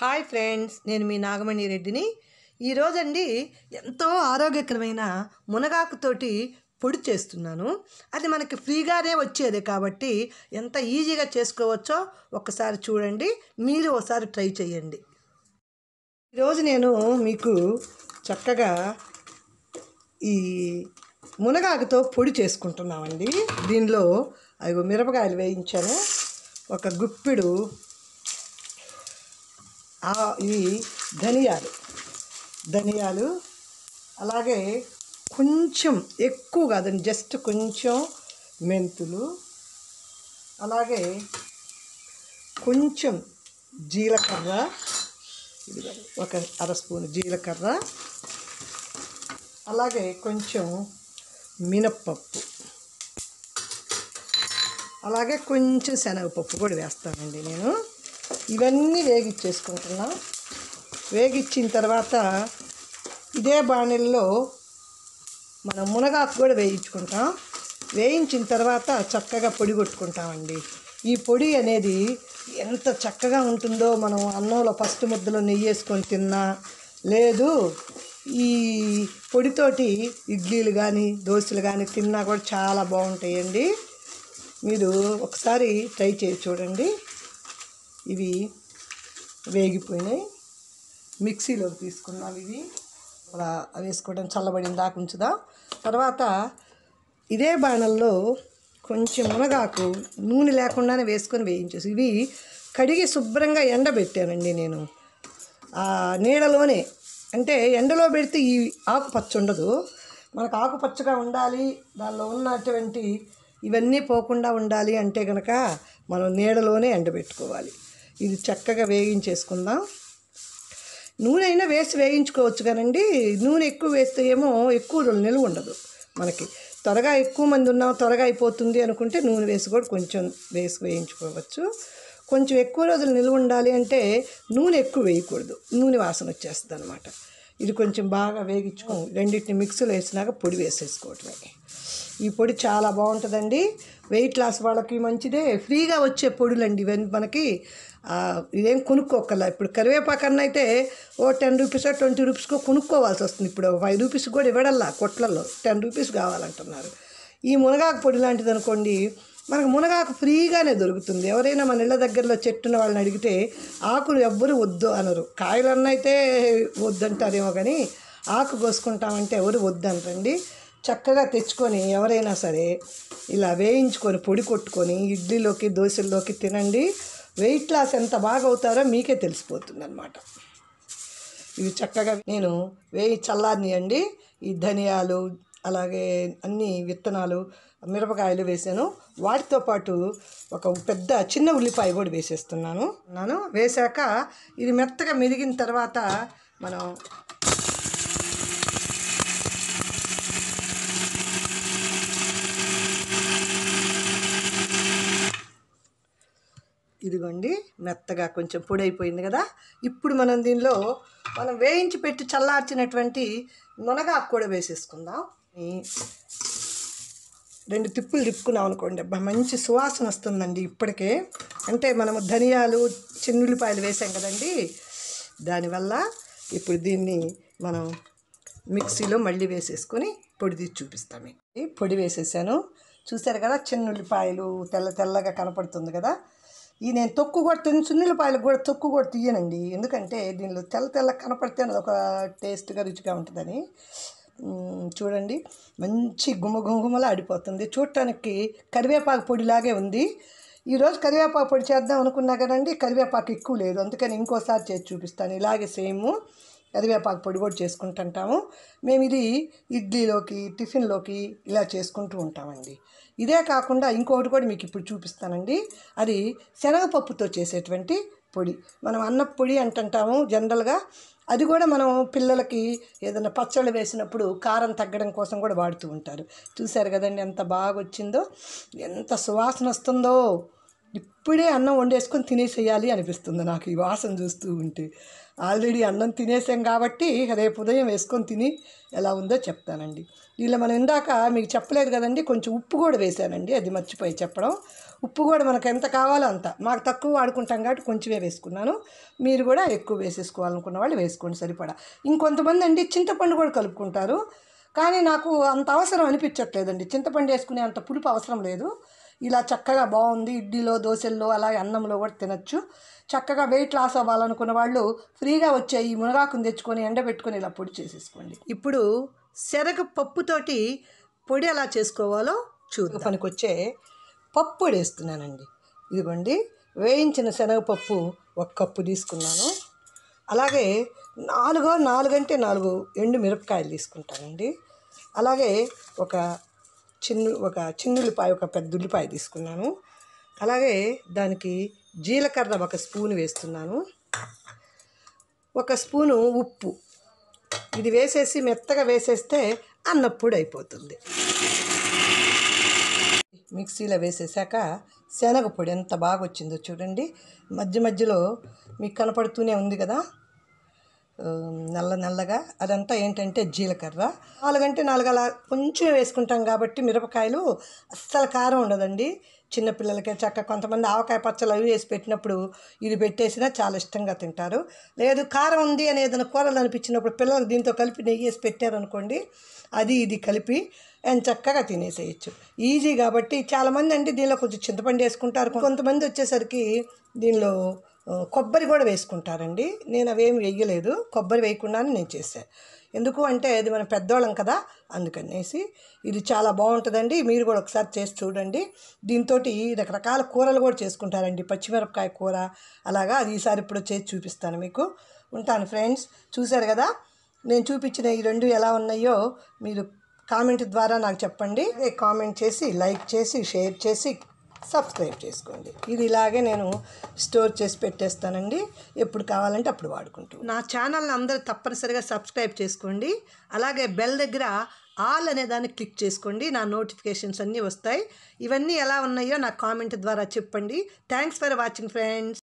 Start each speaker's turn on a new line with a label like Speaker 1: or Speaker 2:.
Speaker 1: hi friends నేను మీ నాగమణి రెడ్డిని ఈరోజండి ఎంతో ఆరోగ్యకరమైన మునగాకుతోటి పొడి చేస్తున్నాను అది మనకి ఫ్రీగానే వచ్చేది కాబట్టి ఎంత ఈజీగా చేసుకోవచ్చో ఒకసారి చూడండి మీరు ఒకసారి ట్రై చేయండి ఈరోజు నేను మీకు చక్కగా ఈ మునగాకుతో పొడి చేసుకుంటున్నామండి దీనిలో అవి మిరపకాయలు వేయించాను ఒక గుప్పిడు ఇవి ధనియాలు ధనియాలు అలాగే కొంచెం ఎక్కువ కాదండి జస్ట్ కొంచెం మెంతులు అలాగే కొంచెం జీలకర్ర ఒక అర స్పూన్ జీలకర్ర అలాగే కొంచెం మినప్పప్పు అలాగే కొంచెం శనగపప్పు కూడా వేస్తానండి నేను ఇవన్నీ వేగిచ్చేసుకుంటున్నాం వేగిచ్చిన తర్వాత ఇదే బాణల్లో మనం మునగాకు కూడా వేయించుకుంటాం వేయించిన తర్వాత చక్కగా పొడి కొట్టుకుంటామండి ఈ పొడి అనేది ఎంత చక్కగా ఉంటుందో మనం అన్నంలో ఫస్ట్ ముద్దలో నెయ్యి వేసుకొని తిన్నా లేదు ఈ పొడితోటి ఇడ్లీలు కానీ దోశలు కానీ తిన్నా కూడా చాలా బాగుంటాయండి మీరు ఒకసారి ట్రై చేసి చూడండి ఇవి వేగిపోయినాయి మిక్సీలోకి తీసుకున్నాం ఇవి అలా వేసుకోవడం చల్లబడిన దాకా ఉంచుదా తర్వాత ఇదే బాణల్లో కొంచెం మునగాకు నూనె లేకుండానే వేసుకొని వేయించేసి ఇవి కడిగి శుభ్రంగా ఎండబెట్టానండి నేను ఆ నీడలోనే అంటే ఎండలో పెడితే ఈ ఆకుపచ్చ ఉండదు మనకు ఆకుపచ్చగా ఉండాలి దానిలో ఉన్నటువంటి ఇవన్నీ పోకుండా ఉండాలి అంటే కనుక మనం నీడలోనే ఎండబెట్టుకోవాలి ఇది చక్కగా వేయించేసుకుందాం నూనె అయినా వేసి వేయించుకోవచ్చు కానండి నూనె ఎక్కువ వేస్తే ఏమో ఎక్కువ రోజులు నిలువ ఉండదు మనకి త్వరగా ఎక్కువ మంది ఉన్నాం త్వరగా అయిపోతుంది అనుకుంటే నూనె వేసి కూడా కొంచెం వేసి వేయించుకోవచ్చు కొంచెం ఎక్కువ రోజులు నిలువ ఉండాలి అంటే నూనె ఎక్కువ వేయకూడదు నూనె వాసన వచ్చేస్తుంది అనమాట ఇది కొంచెం బాగా వేగించుకో రెండింటిని మిక్సీలో వేసినాక పొడి వేసేసుకోవటమే ఈ పొడి చాలా బాగుంటుందండి వెయిట్ లాస్ వాళ్ళకి మంచిదే ఫ్రీగా వచ్చే పొడులండి ఇవన్నీ మనకి ఇదేం కొనుక్కోకల ఇప్పుడు కరివేపాకు అన్న అయితే ఓ టెన్ రూపీస్ ట్వంటీ రూపీస్కో కొనుక్కోవాల్సి వస్తుంది ఇప్పుడు ఫైవ్ రూపీస్ కూడా ఇవ్వడల్లా కొట్లలో టెన్ రూపీస్ కావాలంటున్నారు ఈ మునగాకు పొడి లాంటిది అనుకోండి మనకు మునగాకు ఫ్రీగానే దొరుకుతుంది ఎవరైనా మన ఇళ్ళ దగ్గరలో చెట్టున్న వాళ్ళని అడిగితే ఆకులు ఎవ్వరు వద్దు అనరు కాయలన్నైతే వద్దంటారేమో కానీ ఆకు కోసుకుంటామంటే ఎవరు వద్దంటండి చక్కగా తెచ్చుకొని ఎవరైనా సరే ఇలా వేయించుకొని పొడి కొట్టుకొని ఇడ్లీలోకి దోశల్లోకి తినండి వెయిట్ లాస్ ఎంత బాగా అవుతారో మీకే తెలిసిపోతుంది అనమాట ఇవి చక్కగా నేను వేయి అండి ఈ ధనియాలు అలాగే అన్ని విత్తనాలు మిరపకాయలు వేసాను వాటితో పాటు ఒక పెద్ద చిన్న ఉల్లిపాయ కూడా వేసేస్తున్నాను నన్ను వేశాక ఇది మెత్తగా మెరిగిన తర్వాత మనం ఇదిగోండి మెత్తగా కొంచెం పొడి అయిపోయింది కదా ఇప్పుడు మనం దీనిలో మనం వేయించి పెట్టి చల్లార్చినటువంటి మునగాకు కూడా వేసేసుకుందాం రెండు తిప్పులు తిప్పుకున్నాం అనుకోండి అబ్బా మంచి సువాసన వస్తుందండి ఇప్పటికే అంటే మనము ధనియాలు చిన్నుల్లిపాయలు వేసాం కదండి దానివల్ల ఇప్పుడు దీన్ని మనం మిక్సీలో మళ్ళీ వేసేసుకొని పొడి తీసి చూపిస్తాము పొడి వేసేసాను చూశారు కదా చిన్నుల్లిపాయలు తెల్ల తెల్లగా కనపడుతుంది కదా ఈ నేను తొక్కు కూడా తిని కూడా తొక్కు కూడా తీయనండి ఎందుకంటే దీనిలో తెల్ల తెల్ల కనపడితే ఒక టేస్ట్గా రుచిగా ఉంటుందని చూడండి మంచి గుమ్మ గుమ్మలా ఆడిపోతుంది చూడటానికి కరివేపాకు పొడిలాగే ఉంది ఈరోజు కరివేపాకు పొడి చేద్దాం అనుకున్నా కదండి కరివేపాకు ఎక్కువ లేదు అందుకని ఇంకోసారి చేసి చూపిస్తాను ఇలాగే సేమ్ కరివేపాకు పొడి కూడా చేసుకుంటుంటాము మేము ఇది ఇడ్లీలోకి టిఫిన్లోకి ఇలా చేసుకుంటూ ఉంటామండి ఇదే కాకుండా ఇంకొకటి కూడా మీకు ఇప్పుడు చూపిస్తానండి అది శనగపప్పుతో చేసేటువంటి పొడి మనం అన్న పొడి అంటుంటాము జనరల్గా అది కూడా మనం పిల్లలకి ఏదైనా పచ్చళ్ళు వేసినప్పుడు కారం తగ్గడం కోసం కూడా వాడుతూ ఉంటారు చూశారు కదండి ఎంత బాగా వచ్చిందో ఎంత సువాసన వస్తుందో ఇప్పుడే అన్నం వండేసుకొని తినేసేయాలి అనిపిస్తుంది నాకు ఈ వాసన చూస్తూ ఉంటే ఆల్రెడీ అన్నం తినేసాం కాబట్టి రేపు ఉదయం వేసుకొని తిని ఎలా ఉందో చెప్తానండి ఇలా మనం ఇందాక మీకు చెప్పలేదు కదండి కొంచెం ఉప్పు కూడా వేసానండి అది మర్చిపోయి చెప్పడం ఉప్పు కూడా మనకు ఎంత కావాలో అంత మాకు తక్కువ వాడుకుంటాం కాబట్టి కొంచెమే వేసుకున్నాను మీరు కూడా ఎక్కువ వేసేసుకోవాలనుకున్న వాళ్ళు వేసుకోండి సరిపడా ఇంకొంతమంది అండి చింతపండు కూడా కలుపుకుంటారు కానీ నాకు అంత అవసరం అనిపించట్లేదండి చింతపండు వేసుకునే అంత పులుపు అవసరం లేదు ఇలా చక్కగా బాగుంది ఇడ్లీలో దోశల్లో అలాగే అన్నంలో కూడా తినచ్చు చక్కగా వెయిట్ లాస్ అవ్వాలనుకున్న వాళ్ళు ఫ్రీగా వచ్చే ఈ మునగాకును తెచ్చుకొని ఎండబెట్టుకొని ఇలా పొడి చేసేసుకోండి ఇప్పుడు శనగ పప్పుతోటి పొడి ఎలా చేసుకోవాలో చూద్దాం పనికొచ్చే పప్పు పొడి వేస్తున్నానండి ఇదిగోండి వేయించిన శనగపప్పు ఒక కప్పు తీసుకున్నాను అలాగే నాలుగో నాలుగంటే నాలుగు ఎండు మిరపకాయలు తీసుకుంటానండి అలాగే ఒక చిన్న ఒక చిన్నుల్లిపాయ ఒక పెద్ద ఉల్లిపాయ తీసుకున్నాను అలాగే దానికి జీలకర్ర ఒక స్పూన్ వేస్తున్నాను ఒక స్పూను ఉప్పు ఇది వేసేసి మెత్తగా వేసేస్తే అన్నప్పుడు అయిపోతుంది మిక్సీలో వేసేసాక శనగపొడి ఎంత బాగా వచ్చిందో చూడండి మధ్య మధ్యలో మీకు కనపడుతూనే ఉంది కదా నల్ల నల్లగా అదంతా ఏంటంటే జీలకర్ర నాలుగంటే నాలుగు అలా కొంచెం వేసుకుంటాం కాబట్టి మిరపకాయలు అస్సలు కారం ఉండదండి చిన్నపిల్లలకే చక్క కొంతమంది ఆవకాయ పచ్చలు అవి వేసి పెట్టినప్పుడు ఇది పెట్టేసినా చాలా ఇష్టంగా తింటారు లేదు కారం ఉంది అని ఏదైనా కూరలు అనిపించినప్పుడు పిల్లలు దీంతో కలిపి నెయ్యి వేసి పెట్టారనుకోండి అది ఇది కలిపి అండ్ చక్కగా తినేసేయచ్చు ఈజీ కాబట్టి చాలామంది అంటే దీనిలో కొంచెం చింతపండు వేసుకుంటారు కొంతమంది వచ్చేసరికి దీనిలో కొబ్బరి కూడా వేసుకుంటారండి నేను అవేమి వేయలేదు కొబ్బరి వేయకుండానే నేను చేశాను ఎందుకు అంటే అది మనం పెద్దోళ్ళం కదా అందుకనేసి ఇది చాలా బాగుంటుందండి మీరు కూడా ఒకసారి చేసి చూడండి దీంతో రకరకాల కూరలు కూడా చేసుకుంటారండి పచ్చిమిరపకాయ కూర అలాగా అది ఈసారి ఇప్పుడు చేసి చూపిస్తాను మీకు ఉంటాను ఫ్రెండ్స్ చూశారు కదా నేను చూపించిన ఈ రెండు ఎలా ఉన్నాయో మీరు కామెంట్ ద్వారా నాకు చెప్పండి కామెంట్ చేసి లైక్ చేసి షేర్ చేసి సబ్స్క్రైబ్ చేసుకోండి ఇది ఇలాగే నేను స్టోర్ చేసి పెట్టేస్తానండి ఎప్పుడు కావాలంటే అప్పుడు వాడుకుంటూ నా ఛానల్ని అందరూ తప్పనిసరిగా సబ్స్క్రైబ్ చేసుకోండి అలాగే బెల్ దగ్గర ఆల్ అనే దాన్ని క్లిక్ చేసుకోండి నా నోటిఫికేషన్స్ అన్నీ వస్తాయి ఇవన్నీ ఎలా ఉన్నాయో నా కామెంట్ ద్వారా చెప్పండి థ్యాంక్స్ ఫర్ వాచింగ్ ఫ్రెండ్స్